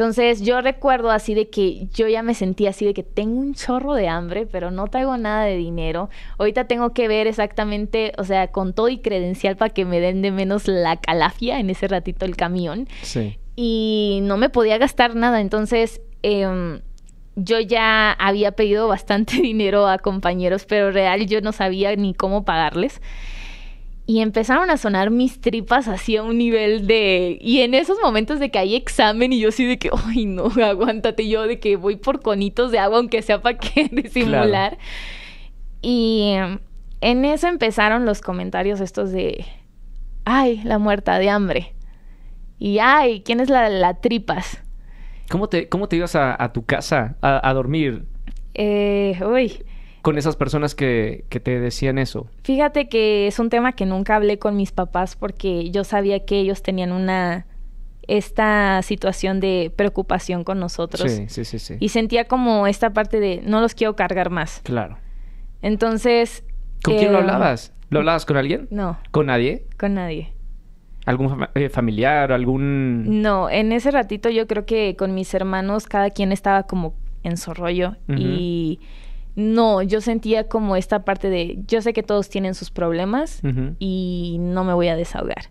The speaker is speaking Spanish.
Entonces yo recuerdo así de que yo ya me sentía así de que tengo un chorro de hambre, pero no traigo nada de dinero. Ahorita tengo que ver exactamente, o sea, con todo y credencial para que me den de menos la calafia en ese ratito el camión. Sí. Y no me podía gastar nada, entonces... Em, yo ya había pedido bastante dinero a compañeros, pero real yo no sabía ni cómo pagarles y empezaron a sonar mis tripas hacia un nivel de... Y en esos momentos de que hay examen y yo sí de que, ay no, aguántate yo, de que voy por conitos de agua, aunque sea para que disimular. Y en eso empezaron los comentarios estos de, ay, la muerta de hambre. Y ay, ¿quién es la, de la tripas? ¿Cómo te, cómo te ibas a, tu casa a, a dormir? Eh, uy con esas personas que, que te decían eso? Fíjate que es un tema que nunca hablé con mis papás porque yo sabía que ellos tenían una esta situación de preocupación con nosotros. Sí, sí, sí, sí. Y sentía como esta parte de no los quiero cargar más. Claro. Entonces. ¿Con quién lo em, hablabas? ¿Lo hablabas con alguien? No. ¿Con nadie? Con nadie. ¿Algún eh, familiar? ¿Algún.? No, en ese ratito yo creo que con mis hermanos cada quien estaba como en su rollo. Y no, yo sentía como esta parte de, yo sé que todos tienen sus problemas y no me voy a desahogar.